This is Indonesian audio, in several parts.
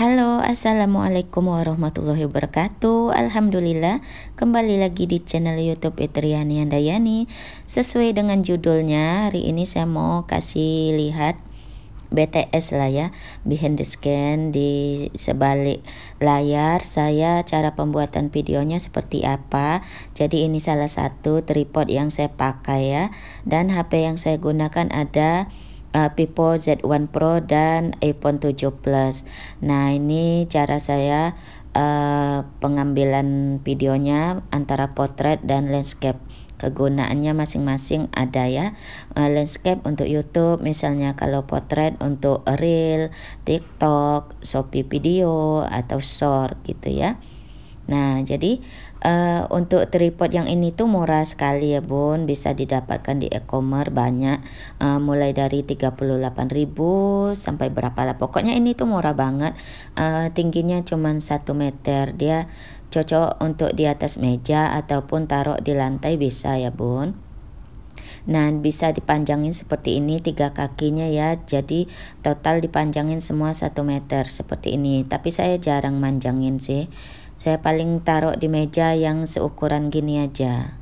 Halo, Assalamualaikum warahmatullahi wabarakatuh Alhamdulillah, kembali lagi di channel youtube Itriani Andayani Sesuai dengan judulnya, hari ini saya mau kasih lihat BTS lah ya behind the scan di sebalik layar saya cara pembuatan videonya seperti apa jadi ini salah satu tripod yang saya pakai ya dan HP yang saya gunakan ada uh, Vivo Z1 Pro dan iPhone 7 Plus. Nah, ini cara saya uh, pengambilan videonya antara potret dan landscape. Kegunaannya masing-masing ada ya. Uh, landscape untuk YouTube, misalnya kalau potret untuk reel, TikTok, Shopee video atau short gitu ya. Nah, jadi Uh, untuk tripod yang ini tuh murah sekali ya bun bisa didapatkan di e-commerce banyak uh, mulai dari 38.000 sampai berapa lah pokoknya ini tuh murah banget uh, tingginya cuma 1 meter dia cocok untuk di atas meja ataupun taruh di lantai bisa ya bun Nah bisa dipanjangin seperti ini tiga kakinya ya Jadi total dipanjangin semua satu meter seperti ini Tapi saya jarang manjangin sih saya paling taruh di meja yang seukuran gini aja.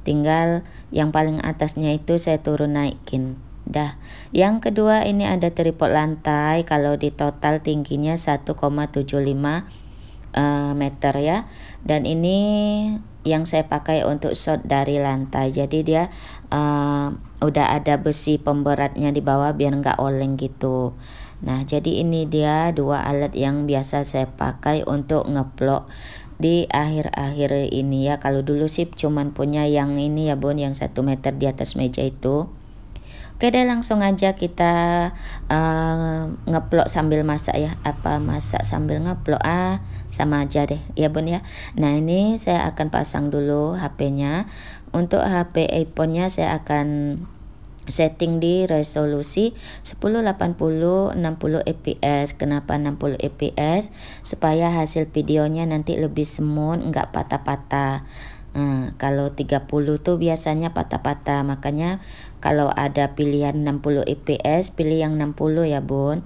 Tinggal yang paling atasnya itu saya turun naikin. Dah. Yang kedua ini ada tripod lantai kalau di total tingginya 1,75 uh, eh, meter ya. Dan ini yang saya pakai untuk shot dari lantai. Jadi dia uh, udah ada besi pemberatnya di bawah biar nggak oleng gitu nah jadi ini dia dua alat yang biasa saya pakai untuk ngeplok di akhir-akhir ini ya kalau dulu sih cuman punya yang ini ya bun yang satu meter di atas meja itu oke deh langsung aja kita uh, eh, ngeplok sambil masak ya apa masak sambil ngeplok ah sama aja deh ya bun ya nah ini saya akan pasang dulu HP-nya untuk HP iPhone-nya saya akan setting di resolusi 1080 60 fps kenapa 60 fps supaya hasil videonya nanti lebih smooth enggak patah-patah Hmm, kalau 30 tuh biasanya patah-patah makanya kalau ada pilihan 60 fps pilih yang 60 ya bun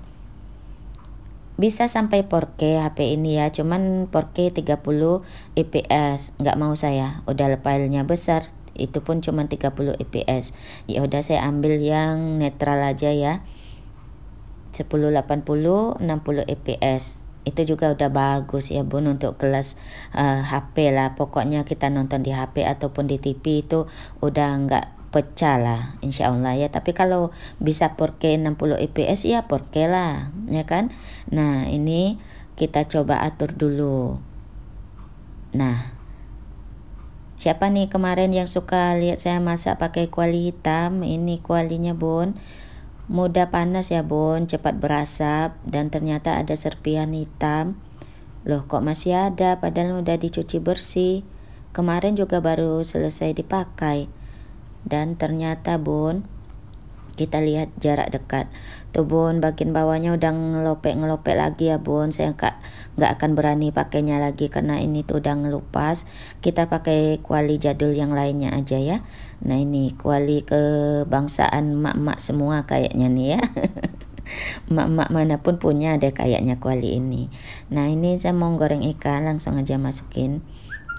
bisa sampai 4K HP ini ya cuman 4K 30 IPS nggak mau saya udah filenya besar itu pun cuman 30 IPS ya udah saya ambil yang netral aja ya 1080 60 IPS itu juga udah bagus ya bun untuk kelas uh, eh, HP lah pokoknya kita nonton di HP ataupun di TV itu udah nggak pecah lah insya Allah ya tapi kalau bisa 4K 60 fps ya 4K lah ya kan nah ini kita coba atur dulu nah siapa nih kemarin yang suka lihat saya masak pakai kuali hitam ini kualinya bun mudah panas ya bun cepat berasap dan ternyata ada serpihan hitam loh kok masih ada padahal udah dicuci bersih kemarin juga baru selesai dipakai dan ternyata bun, kita lihat jarak dekat. Tuh bun, bagian bawahnya udah ngelopek-ngelopek lagi ya bun. Saya enggak nggak akan berani pakainya lagi karena ini tuh udah ngelupas. Kita pakai kuali jadul yang lainnya aja ya. Nah ini kuali kebangsaan mak-mak semua kayaknya nih ya. Mak-mak manapun punya ada kayaknya kuali ini. Nah ini saya mau goreng ikan langsung aja masukin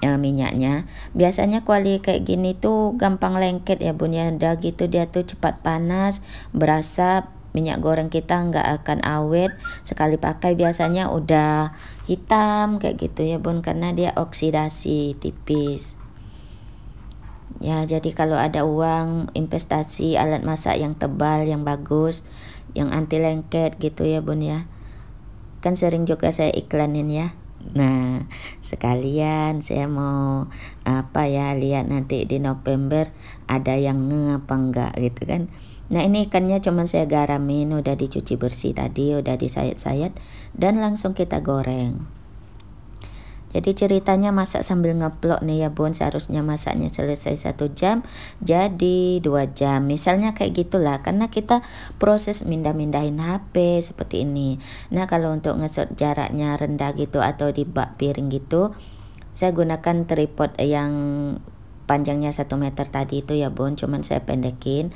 ya minyaknya. Biasanya kuali kayak gini tuh gampang lengket ya bun ya. Udah gitu dia tuh cepat panas, berasap, minyak goreng kita nggak akan awet sekali pakai biasanya udah hitam kayak gitu ya bun karena dia oksidasi tipis ya jadi kalau ada uang investasi alat masak yang tebal yang bagus yang anti lengket gitu ya bun ya kan sering juga saya iklanin ya Nah, sekalian saya mau apa ya lihat nanti di November ada yang nge apa enggak gitu kan. Nah, ini ikannya cuma saya garamin, udah dicuci bersih tadi, udah disayat-sayat dan langsung kita goreng. Jadi ceritanya masak sambil ngeplok nih ya bun seharusnya masaknya selesai satu jam jadi dua jam misalnya kayak gitulah karena kita proses mindah-mindahin HP seperti ini. Nah kalau untuk ngesot jaraknya rendah gitu atau di bak piring gitu saya gunakan tripod yang panjangnya satu meter tadi itu ya bun cuman saya pendekin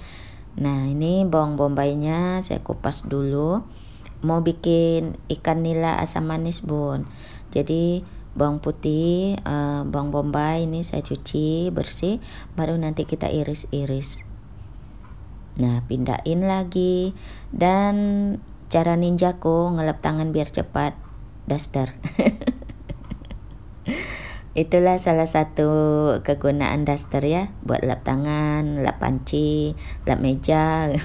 nah ini bawang bombaynya saya kupas dulu mau bikin ikan nila asam manis bun jadi bawang putih uh, bawang bombay ini saya cuci bersih baru nanti kita iris-iris nah pindahin lagi dan cara ninjaku ngelap tangan biar cepat daster Itulah salah satu kegunaan daster ya Buat lap tangan, lap panci, lap meja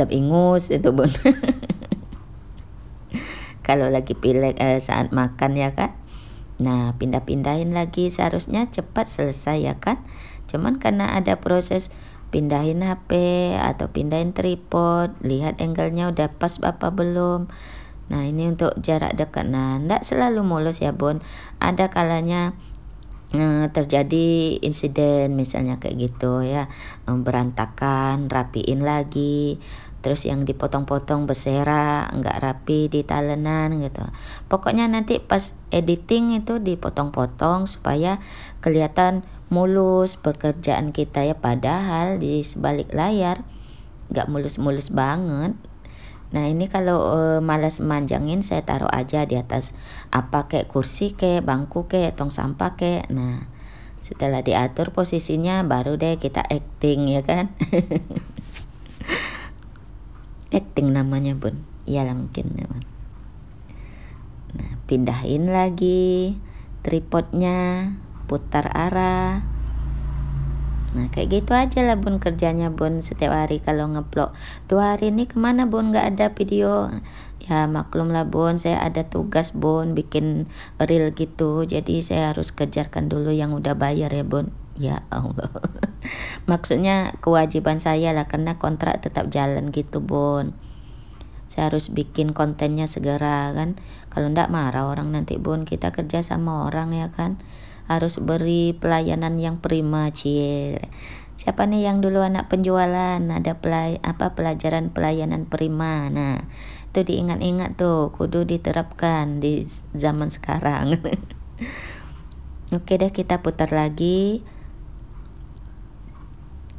Lap ingus itu pun kalau lagi pilek eh, saat makan ya kan nah pindah-pindahin lagi seharusnya cepat selesai ya kan cuman karena ada proses pindahin HP atau pindahin tripod lihat angle-nya udah pas bapak belum nah ini untuk jarak dekat nah ndak selalu mulus ya Bun ada kalanya eh, terjadi insiden misalnya kayak gitu ya berantakan rapiin lagi terus yang dipotong-potong berserak nggak rapi di talenan gitu pokoknya nanti pas editing itu dipotong-potong supaya kelihatan mulus pekerjaan kita ya padahal di sebalik layar nggak mulus-mulus banget nah ini kalau e, malas manjangin saya taruh aja di atas apa kayak kursi kayak bangku kayak tong sampah kayak nah setelah diatur posisinya baru deh kita acting ya kan acting namanya bun ya mungkin nah pindahin lagi tripodnya putar arah nah kayak gitu aja lah bun kerjanya bun setiap hari kalau ngeplok dua hari ini kemana bun Gak ada video ya maklum lah bun saya ada tugas bun bikin reel gitu jadi saya harus kejarkan dulu yang udah bayar ya bun ya Allah maksudnya kewajiban saya lah karena kontrak tetap jalan gitu bun saya harus bikin kontennya segera kan kalau ndak marah orang nanti bun kita kerja sama orang ya kan harus beri pelayanan yang prima cie siapa nih yang dulu anak penjualan ada pelay apa pelajaran pelayanan prima nah itu diingat-ingat tuh kudu diterapkan di zaman sekarang oke deh kita putar lagi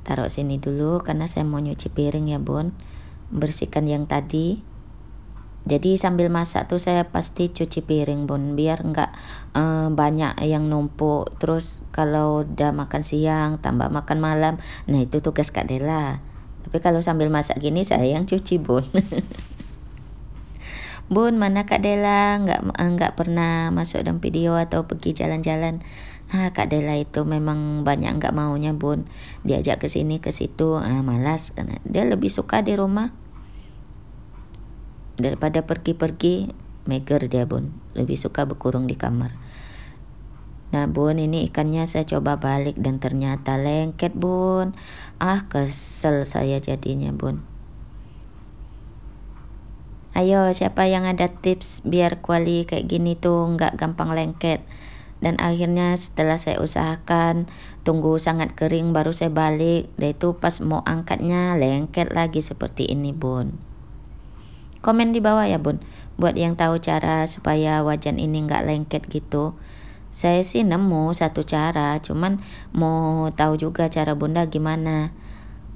taruh sini dulu karena saya mau nyuci piring ya bun bersihkan yang tadi jadi sambil masak tuh saya pasti cuci piring bun biar enggak eh, banyak yang numpuk terus kalau udah makan siang tambah makan malam nah itu tugas Kak Dela tapi kalau sambil masak gini saya yang cuci bun bun mana Kak Dela enggak, eh, nggak pernah masuk dalam video atau pergi jalan-jalan ah Kak Dela itu memang banyak nggak maunya bun diajak ke sini ke situ ah malas karena dia lebih suka di rumah daripada pergi-pergi meger dia bun lebih suka berkurung di kamar Nah bun ini ikannya saya coba balik dan ternyata lengket bun Ah kesel saya jadinya bun Ayo siapa yang ada tips biar kuali kayak gini tuh nggak gampang lengket dan akhirnya setelah saya usahakan tunggu sangat kering baru saya balik dan itu pas mau angkatnya lengket lagi seperti ini bun komen di bawah ya bun buat yang tahu cara supaya wajan ini nggak lengket gitu saya sih nemu satu cara cuman mau tahu juga cara bunda gimana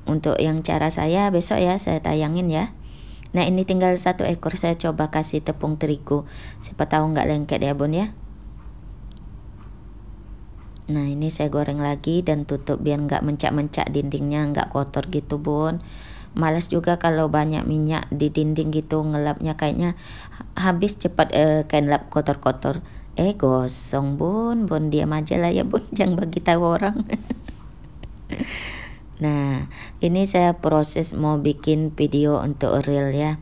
untuk yang cara saya besok ya saya tayangin ya nah ini tinggal satu ekor saya coba kasih tepung terigu siapa tahu nggak lengket ya bun ya Nah ini saya goreng lagi dan tutup biar nggak mencak-mencak dindingnya nggak kotor gitu bun malas juga kalau banyak minyak di dinding gitu ngelapnya kayaknya habis cepat eh, kain lap kotor-kotor Eh gosong bun, bun diam aja lah ya bun jangan bagi tahu orang Nah ini saya proses mau bikin video untuk real ya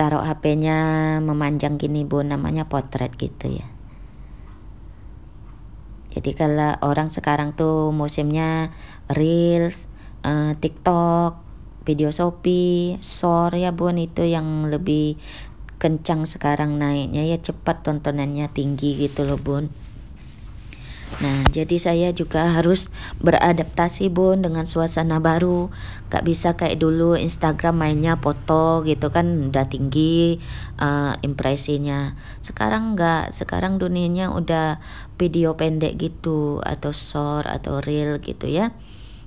Taruh HP-nya memanjang gini bun namanya potret gitu ya jadi kalau orang sekarang tuh musimnya reels, uh, TikTok, video Shopee, sor ya Bun itu yang lebih kencang sekarang naiknya ya cepat tontonannya tinggi gitu loh Bun. Nah, jadi saya juga harus beradaptasi bun dengan suasana baru. Gak bisa kayak dulu Instagram mainnya foto gitu kan udah tinggi uh, impresinya. Sekarang nggak, sekarang dunianya udah video pendek gitu atau short atau real gitu ya.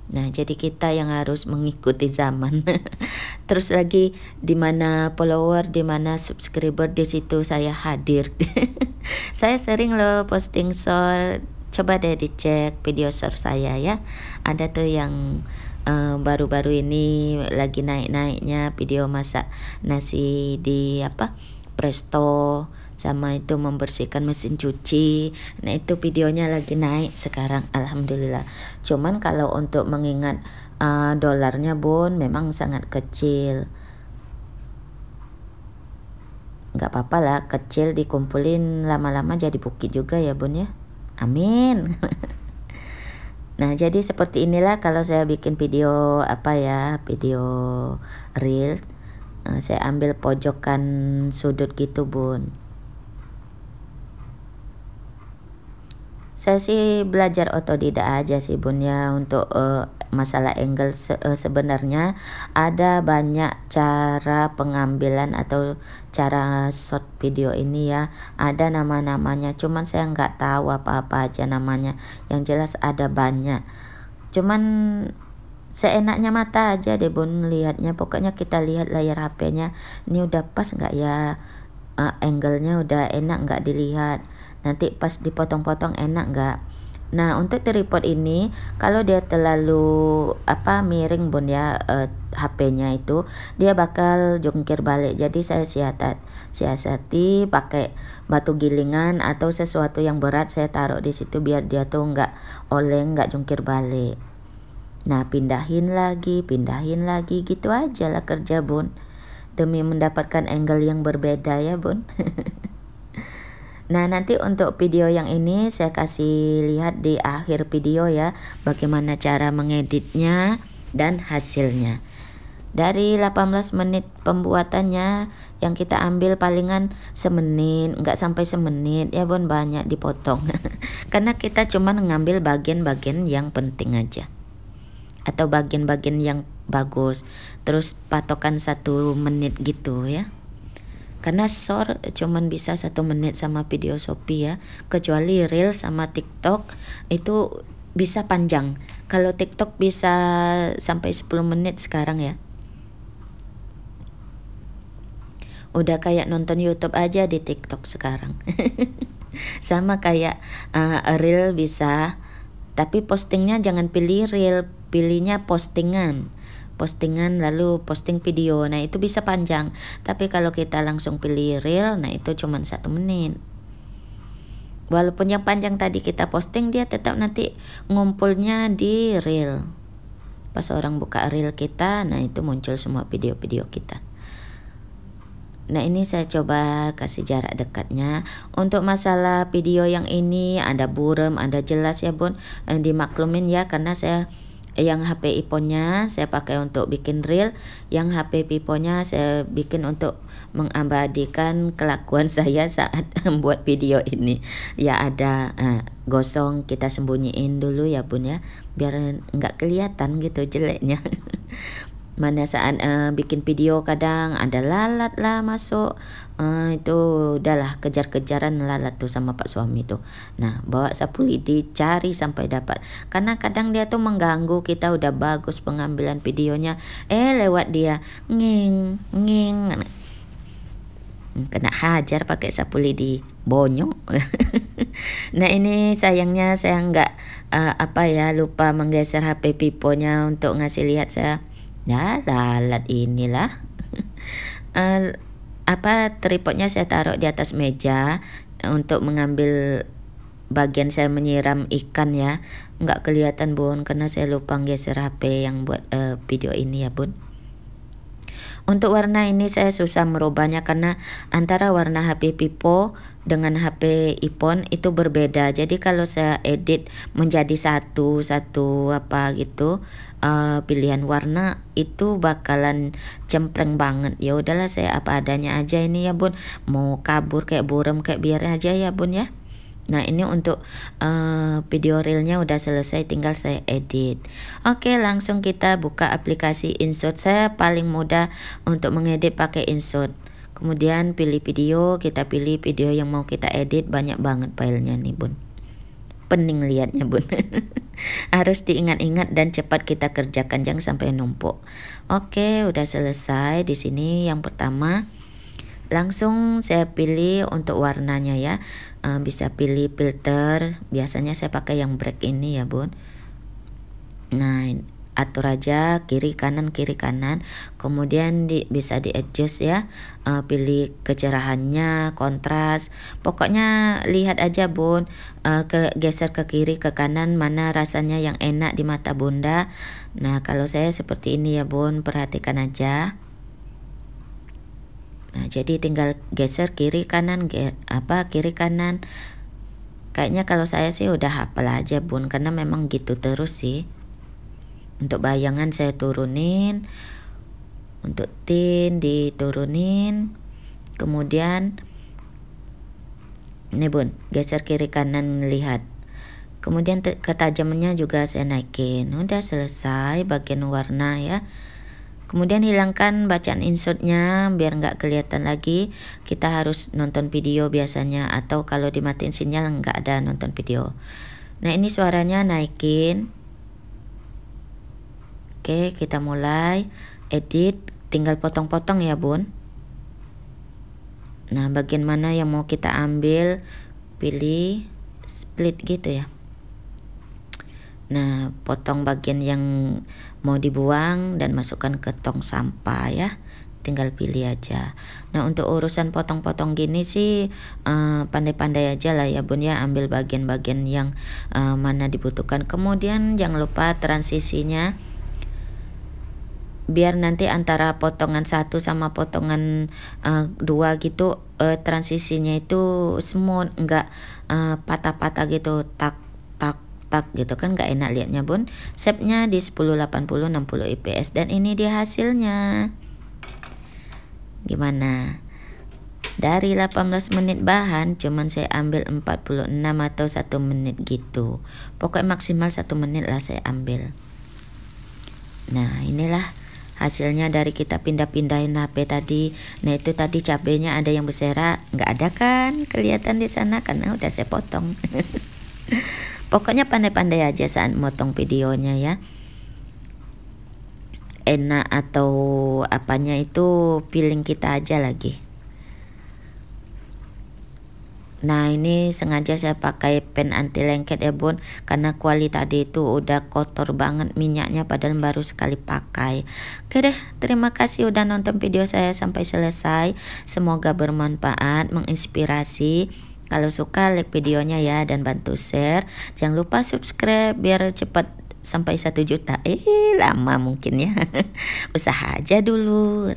Nah, jadi kita yang harus mengikuti zaman. Terus lagi di mana follower, di mana subscriber di situ saya hadir. saya sering loh posting short coba deh dicek video share saya ya ada tuh yang eh, baru-baru uh, ini lagi naik-naiknya video masak nasi di apa presto sama itu membersihkan mesin cuci nah itu videonya lagi naik sekarang alhamdulillah cuman kalau untuk mengingat uh, dolarnya bun memang sangat kecil nggak apa-apa lah kecil dikumpulin lama-lama jadi bukit juga ya bun ya Amin. Nah, jadi seperti inilah kalau saya bikin video apa ya, video reels. Eh, saya ambil pojokan sudut gitu, Bun. saya sih belajar otodidak aja sih bun ya untuk uh, masalah angle se uh, sebenarnya ada banyak cara pengambilan atau cara shot video ini ya ada nama-namanya cuman saya nggak tahu apa-apa aja namanya yang jelas ada banyak cuman seenaknya mata aja deh bun lihatnya pokoknya kita lihat layar HP-nya ini udah pas nggak ya uh, angle-nya udah enak nggak dilihat nanti pas dipotong-potong enak nggak Nah untuk tripod ini kalau dia terlalu apa miring bun ya eh, HP-nya itu dia bakal jungkir balik. Jadi saya siasat siasati pakai batu gilingan atau sesuatu yang berat saya taruh di situ biar dia tuh nggak oleng nggak jungkir balik. Nah pindahin lagi pindahin lagi gitu aja lah kerja bun demi mendapatkan angle yang berbeda ya bun. Nah nanti untuk video yang ini saya kasih lihat di akhir video ya bagaimana cara mengeditnya dan hasilnya. Dari 18 menit pembuatannya yang kita ambil palingan semenit, nggak sampai semenit ya Bon banyak dipotong. Karena kita cuma ngambil bagian-bagian yang penting aja atau bagian-bagian yang bagus. Terus patokan satu menit gitu ya karena short cuman bisa satu menit sama video Shopee ya kecuali reel sama TikTok itu bisa panjang kalau TikTok bisa sampai 10 menit sekarang ya udah kayak nonton YouTube aja di TikTok sekarang sama kayak uh, reel bisa tapi postingnya jangan pilih reel pilihnya postingan postingan lalu posting video nah itu bisa panjang tapi kalau kita langsung pilih reel nah itu cuma satu menit walaupun yang panjang tadi kita posting dia tetap nanti ngumpulnya di reel pas orang buka reel kita nah itu muncul semua video-video kita Nah ini saya coba kasih jarak dekatnya Untuk masalah video yang ini ada burem ada jelas ya bun eh, Dimaklumin ya karena saya yang HP iPhone-nya saya pakai untuk bikin reel, yang HP Vivo-nya saya bikin untuk mengabadikan kelakuan saya saat membuat video ini. Ya ada uh, gosong kita sembunyiin dulu ya Bun ya, biar nggak kelihatan gitu jeleknya. mana saat uh, bikin video kadang ada lalat lah masuk uh, itu udahlah kejar-kejaran lalat tuh sama pak suami tuh nah bawa sapu lidi cari sampai dapat karena kadang dia tuh mengganggu kita udah bagus pengambilan videonya eh lewat dia nging nging hmm, kena hajar pakai sapu lidi bonyok nah ini sayangnya saya nggak uh, apa ya lupa menggeser HP piponya untuk ngasih lihat saya ya lalat inilah uh, apa tripodnya saya taruh di atas meja eh, untuk mengambil bagian saya menyiram ikan ya nggak kelihatan bun karena saya lupa geser HP yang buat uh, video ini ya bun untuk warna ini saya susah merubahnya karena antara warna HP Pipo dengan HP iPhone itu berbeda. Jadi kalau saya edit menjadi satu satu apa gitu uh, pilihan warna itu bakalan cempreng banget. Ya udahlah saya apa adanya aja ini ya bun. Mau kabur kayak burem kayak biar aja ya bun ya. Nah ini untuk uh, video realnya udah selesai tinggal saya edit Oke langsung kita buka aplikasi insert. Saya paling mudah untuk mengedit pakai insert kemudian pilih video kita pilih video yang mau kita edit banyak banget filenya nih bun pening liatnya bun harus diingat-ingat dan cepat kita kerjakan jangan sampai numpuk oke udah selesai di sini yang pertama langsung saya pilih untuk warnanya ya eh, bisa pilih filter biasanya saya pakai yang black ini ya bun nah atur aja kiri kanan kiri kanan kemudian di, bisa di adjust ya e, pilih kecerahannya kontras pokoknya lihat aja bun e, eh, ke geser ke kiri ke kanan mana rasanya yang enak di mata bunda nah kalau saya seperti ini ya bun perhatikan aja nah jadi tinggal geser kiri kanan ge apa kiri kanan kayaknya kalau saya sih udah hafal aja bun karena memang gitu terus sih untuk bayangan saya turunin untuk tin diturunin kemudian ini bun geser kiri kanan lihat kemudian ketajamannya juga saya naikin udah selesai bagian warna ya kemudian hilangkan bacaan insertnya biar nggak kelihatan lagi kita harus nonton video biasanya atau kalau dimatiin sinyal nggak ada nonton video nah ini suaranya naikin Oke, kita mulai edit, tinggal potong-potong ya, Bun. Nah, bagian mana yang mau kita ambil? Pilih split gitu ya. Nah, potong bagian yang mau dibuang dan masukkan ke tong sampah ya. Tinggal pilih aja. Nah, untuk urusan potong-potong gini sih eh, pandai-pandai uh, aja lah ya Bun ya ambil bagian-bagian yang uh, mana dibutuhkan. Kemudian jangan lupa transisinya biar nanti antara potongan satu sama potongan uh, dua gitu uh, transisinya itu smooth enggak patah eh, patah-patah gitu tak tak tak gitu kan enggak enak liatnya bun shape-nya di 10 80 60 IPS dan ini dia hasilnya gimana dari 18 menit bahan cuman saya ambil 46 atau satu menit gitu pokoknya maksimal satu menit lah saya ambil nah inilah hasilnya dari kita pindah-pindahin HP tadi nah itu tadi cabenya ada yang berserak nggak ada kan kelihatan di sana karena ah, udah saya potong pokoknya pandai-pandai aja saat motong videonya ya enak atau apanya itu feeling kita aja lagi Nah ini sengaja saya pakai pen anti lengket ya bun Karena kuali tadi itu udah kotor banget minyaknya padahal baru sekali pakai Oke deh terima kasih udah nonton video saya sampai selesai Semoga bermanfaat menginspirasi Kalau suka like videonya ya dan bantu share Jangan lupa subscribe biar cepat sampai satu juta Eh lama mungkin ya Usaha aja dulu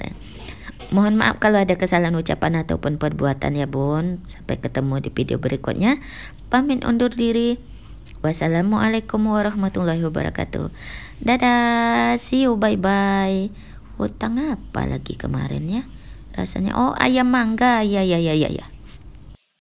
Mohon maaf kalau ada kesalahan ucapan ataupun perbuatan ya bun. Sampai ketemu di video berikutnya. Pamit undur diri. Wassalamualaikum warahmatullahi wabarakatuh. Dadah, see you, bye-bye. Hutang apa lagi kemarin ya? Rasanya, oh ayam mangga, ya ya ya ya ya.